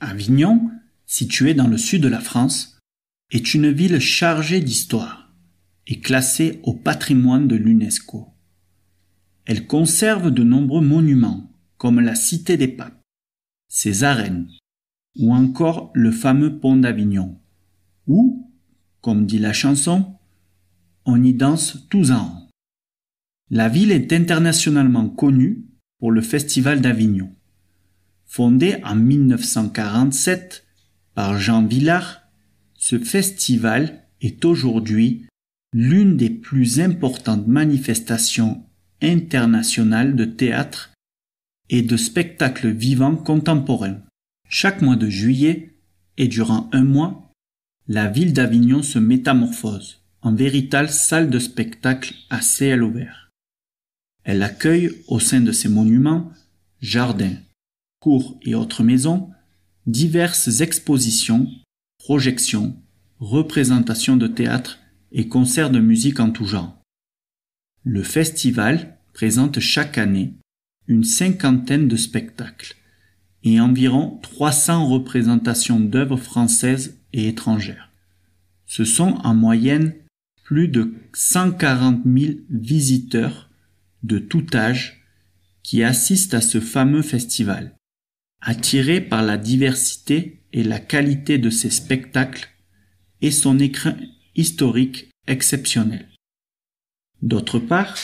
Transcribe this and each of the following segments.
Avignon, située dans le sud de la France, est une ville chargée d'histoire et classée au patrimoine de l'UNESCO. Elle conserve de nombreux monuments, comme la Cité des Papes, ses arènes, ou encore le fameux pont d'Avignon, où, comme dit la chanson, on y danse tous en ans. La ville est internationalement connue pour le Festival d'Avignon. Fondé en 1947 par Jean Villard, ce festival est aujourd'hui l'une des plus importantes manifestations internationales de théâtre et de spectacles vivants contemporains. Chaque mois de juillet, et durant un mois, la ville d'Avignon se métamorphose en véritable salle de spectacle à ciel ouvert. Elle accueille au sein de ses monuments jardins, cours et autres maisons, diverses expositions, projections, représentations de théâtre et concerts de musique en tout genre. Le festival présente chaque année une cinquantaine de spectacles et environ 300 représentations d'œuvres françaises et étrangères. Ce sont en moyenne plus de 140 mille visiteurs de tout âge qui assistent à ce fameux festival Attiré par la diversité et la qualité de ses spectacles et son écrin historique exceptionnel. D'autre part,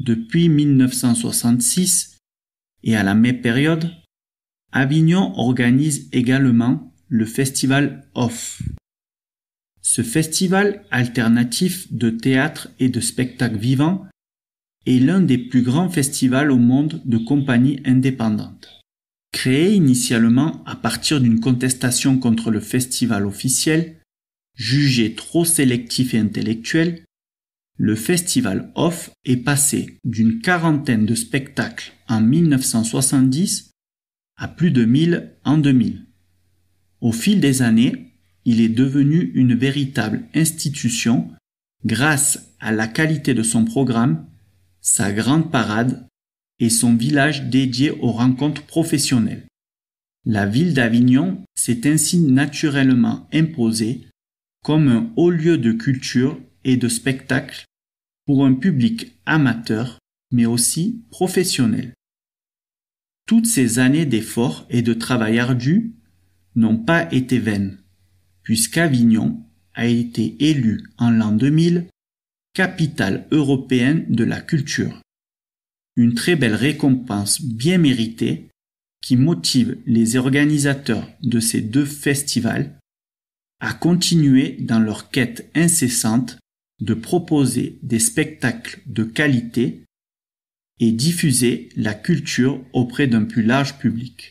depuis 1966 et à la même période, Avignon organise également le festival OFF. Ce festival alternatif de théâtre et de spectacles vivant est l'un des plus grands festivals au monde de compagnies indépendantes. Créé initialement à partir d'une contestation contre le festival officiel, jugé trop sélectif et intellectuel, le festival OFF est passé d'une quarantaine de spectacles en 1970 à plus de mille en 2000. Au fil des années, il est devenu une véritable institution grâce à la qualité de son programme, sa grande parade et son village dédié aux rencontres professionnelles. La ville d'Avignon s'est ainsi naturellement imposée comme un haut lieu de culture et de spectacle pour un public amateur mais aussi professionnel. Toutes ces années d'efforts et de travail ardu n'ont pas été vaines, puisqu'Avignon a été élu en l'an 2000 capitale européenne de la culture une très belle récompense bien méritée qui motive les organisateurs de ces deux festivals à continuer dans leur quête incessante de proposer des spectacles de qualité et diffuser la culture auprès d'un plus large public.